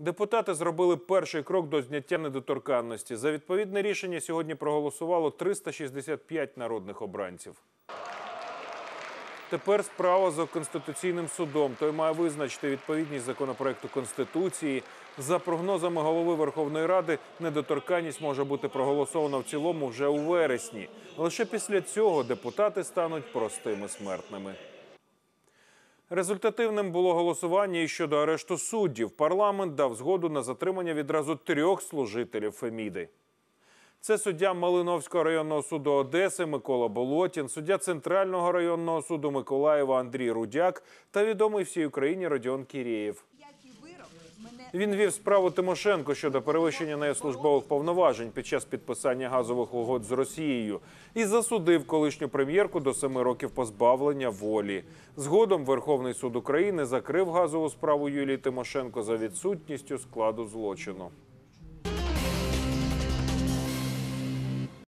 Депутати зробили перший крок до зняття недоторканності. За відповідне рішення сьогодні проголосувало 365 народних обранців. Тепер справа за конституційним судом. Той має визначити відповідність законопроекту конституції. За прогнозами голови Верховної Ради, недоторканність може бути проголосована в цілому вже у вересні. Лише після цього депутати стануть простими смертними. Результативним було голосування і щодо арешту суддів. Парламент дав згоду на затримання відразу трьох служителів Феміди. Це суддя Малиновського районного суду Одеси Микола Болотін, суддя Центрального районного суду Миколаєва Андрій Рудяк та відомий всій Україні Родіон Кірєєв. Він вів справу Тимошенко щодо перевищення неї службових повноважень під час підписання газових угод з Росією і засудив колишню прем'єрку до семи років позбавлення волі. Згодом Верховний суд України закрив газову справу Юлії Тимошенко за відсутністю складу злочину.